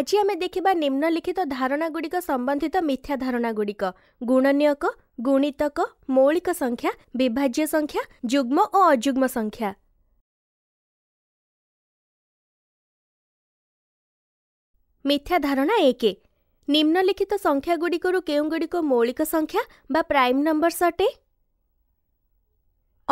ଆଜି ଆମେ ଦେଖିବା ନିମ୍ନଲିଖିତ ଧାରଣାଗୁଡ଼ିକ ସମ୍ବନ୍ଧିତ ମିଥ୍ୟା ଧାରଣାଗୁଡ଼ିକ ଗୁଣନୀୟକ ଗୁଣିତକ ମୌଳିକ ସଂଖ୍ୟା ବିଭାଜ୍ୟ ସଂଖ୍ୟା ଯୁଗ୍ମ ଓ ଅଯୁଗ୍ମ ସଂଖ୍ୟା ମିଥ୍ୟା ଧାରଣା ଏକ ନିମ୍ନଲିଖିତ ସଂଖ୍ୟାଗୁଡ଼ିକରୁ କେଉଁଗୁଡ଼ିକ ମୌଳିକ ସଂଖ୍ୟା ବା ପ୍ରାଇମ୍ ନମ୍ବର୍ସ ଅଟେ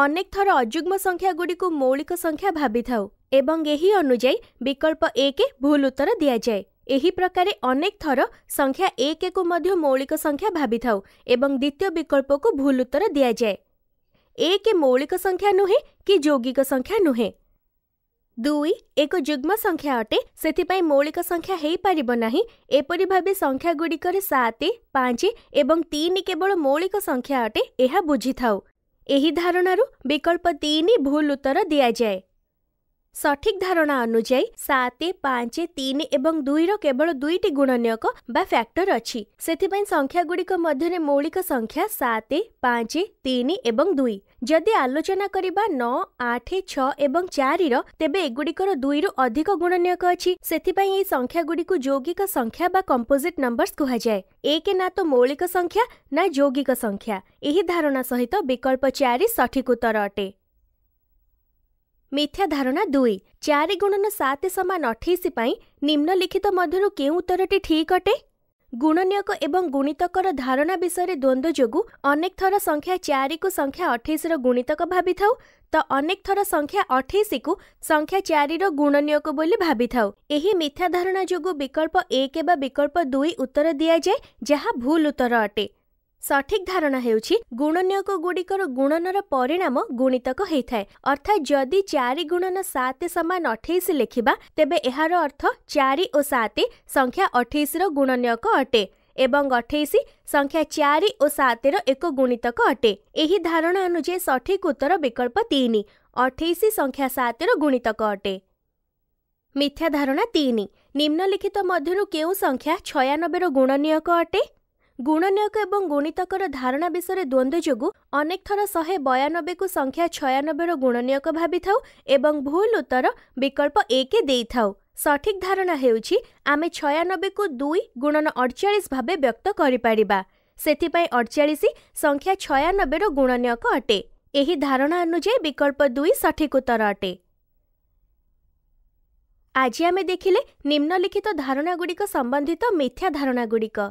ଅନେକ ଥର ଅଯୁଗ୍ମ ସଂଖ୍ୟାଗୁଡ଼ିକୁ ମୌଳିକ ସଂଖ୍ୟା ଭାବିଥାଉ ଏବଂ ଏହି ଅନୁଯାୟୀ ବିକଳ୍ପ ଏକ ଭୁଲ ଉତ୍ତର ଦିଆଯାଏ ଏହି ପ୍ରକାରେ ଅନେକ ଥର ସଂଖ୍ୟା ଏକକୁ ମଧ୍ୟ ମୌଳିକ ସଂଖ୍ୟା ଭାବିଥାଉ ଏବଂ ଦ୍ୱିତୀୟ ବିକଳ୍ପକୁ ଭୁଲ ଉତ୍ତର ଦିଆଯାଏ ଏକ ମୌଳିକ ସଂଖ୍ୟା ନୁହେଁ କି ଯୌଗିକ ସଂଖ୍ୟା ନୁହେଁ ଦୁଇ ଏକ ଯୁଗ୍ମ ସଂଖ୍ୟା ଅଟେ ସେଥିପାଇଁ ମୌଳିକ ସଂଖ୍ୟା ହେଇପାରିବ ନାହିଁ ଏପରି ଭାବେ ସଂଖ୍ୟାଗୁଡ଼ିକରେ ସାତ ପାଞ୍ଚ ଏବଂ ତିନି କେବଳ ମୌଳିକ ସଂଖ୍ୟା ଅଟେ ଏହା ବୁଝିଥାଉ ଏହି ଧାରଣାରୁ ବିକଳ୍ପ ତିନି ଭୁଲ ଉତ୍ତର ଦିଆଯାଏ ସଠିକ୍ ଧାରଣା ଅନୁଯାୟୀ ସାତ ପାଞ୍ଚ ତିନି ଏବଂ ଦୁଇର କେବଳ ଦୁଇଟି ଗୁଣନୀୟକ ବା ଫ୍ୟାକ୍ଟର ଅଛି ସେଥିପାଇଁ ସଂଖ୍ୟାଗୁଡ଼ିକ ମଧ୍ୟରେ ମୌଳିକ ସଂଖ୍ୟା ସାତ ପାଞ୍ଚ ତିନି ଏବଂ ଦୁଇ ଯଦି ଆଲୋଚନା କରିବା ନଅ ଆଠ ଛଅ ଏବଂ ଚାରିର ତେବେ ଏଗୁଡ଼ିକର ଦୁଇରୁ ଅଧିକ ଗୁଣନୀୟକ ଅଛି ସେଥିପାଇଁ ଏହି ସଂଖ୍ୟାଗୁଡ଼ିକୁ ଯୌଗିକ ସଂଖ୍ୟା ବା କମ୍ପୋଜିଟ୍ ନମ୍ବର୍ସ କୁହାଯାଏ ଏକ ନା ତ ମୌଳିକ ସଂଖ୍ୟା ନା ଯୌଗିକ ସଂଖ୍ୟା ଏହି ଧାରଣା ସହିତ ବିକଳ୍ପ ଚାରି ସଠିକ ଉତ୍ତର ଅଟେ ମିଥ୍ୟା ଧାରଣା ଦୁଇ ଚାରି ଗୁଣନ ସାତ ସମାନ ଅଠେଇଶ ପାଇଁ ନିମ୍ନଲିଖିତ ମଧ୍ୟରୁ କେଉଁ ଉତ୍ତରଟି ଠିକ୍ ଅଟେ ଗୁଣନୀୟକ ଏବଂ ଗୁଣିତକର ଧାରଣା ବିଷୟରେ ଦ୍ୱନ୍ଦ୍ୱ ଯୋଗୁଁ ଅନେକ ଥର ସଂଖ୍ୟା ଚାରିକୁ ସଂଖ୍ୟା ଅଠେଇଶର ଗୁଣିତକ ଭାବିଥାଉ ତ ଅନେକ ଥର ସଂଖ୍ୟା ଅଠେଇଶକୁ ସଂଖ୍ୟା ଚାରିର ଗୁଣନୀୟକ ବୋଲି ଭାବିଥାଉ ଏହି ମିଥ୍ୟା ଧାରଣା ଯୋଗୁଁ ବିକଳ୍ପ ଏକ ବା ବିକଳ୍ପ ଦୁଇ ଉତ୍ତର ଦିଆଯାଏ ଯାହା ଭୁଲ ଉତ୍ତର ଅଟେ ସଠିକ୍ ଧାରଣା ହେଉଛି ଗୁଣନୀୟକ ଗୁଡ଼ିକର ଗୁଣନର ପରିଣାମ ଗୁଣିତକ ହେଇଥାଏ ଅର୍ଥାତ୍ ଯଦି ଚାରି ଗୁଣନ ସାତ ସମାନ ଅଠେଇଶ ଲେଖିବା ତେବେ ଏହାର ଅର୍ଥ ଚାରି ଓ ସାତ ସଂଖ୍ୟା ଅଠେଇଶର ଗୁଣନୀୟକ ଅଟେ ଏବଂ ଅଠେଇଶ ସଂଖ୍ୟା ଚାରି ଓ ସାତର ଏକ ଗୁଣିତକ ଅଟେ ଏହି ଧାରଣା ଅନୁଯାୟୀ ସଠିକ୍ ଉତ୍ତର ବିକଳ୍ପ ତିନି ଅଠେଇଶ ସଂଖ୍ୟା ସାତର ଗୁଣିତକ ଅଟେ ମିଥ୍ୟା ଧାରଣା ତିନି ନିମ୍ନଲିଖିତ ମଧ୍ୟରୁ କେଉଁ ସଂଖ୍ୟା ଛୟାନବେର ଗୁଣନୀୟକ ଅଟେ ଗୁଣନୀୟକ ଏବଂ ଗୁଣିତକର ଧାରଣା ବିଷୟରେ ଦ୍ୱନ୍ଦ୍ୱ ଯୋଗୁଁ ଅନେକ ଥର ଶହେ ବୟାନବେକୁ ସଂଖ୍ୟା ଛୟାନବେର ଗୁଣନୀୟକ ଭାବିଥାଉ ଏବଂ ଭୁଲ ଉତ୍ତର ବିକଳ୍ପ ଏକ ଦେଇଥାଉ ସଠିକ୍ ଧାରଣା ହେଉଛି ଆମେ ଛୟାନବେକୁ ଦୁଇ ଗୁଣନ ଅଡ଼ଚାଳିଶ ଭାବେ ବ୍ୟକ୍ତ କରିପାରିବା ସେଥିପାଇଁ ଅଡ଼ଚାଳିଶ ସଂଖ୍ୟା ଛୟାନବେର ଗୁଣନୀୟକ ଅଟେ ଏହି ଧାରଣା ଅନୁଯାୟୀ ବିକଳ୍ପ ଦୁଇ ସଠିକ୍ ଉତ୍ତର ଅଟେ ଆଜି ଆମେ ଦେଖିଲେ ନିମ୍ନଲିଖିତ ଧାରଣାଗୁଡ଼ିକ ସମ୍ବନ୍ଧିତ ମିଥ୍ୟା ଧାରଣାଗୁଡ଼ିକ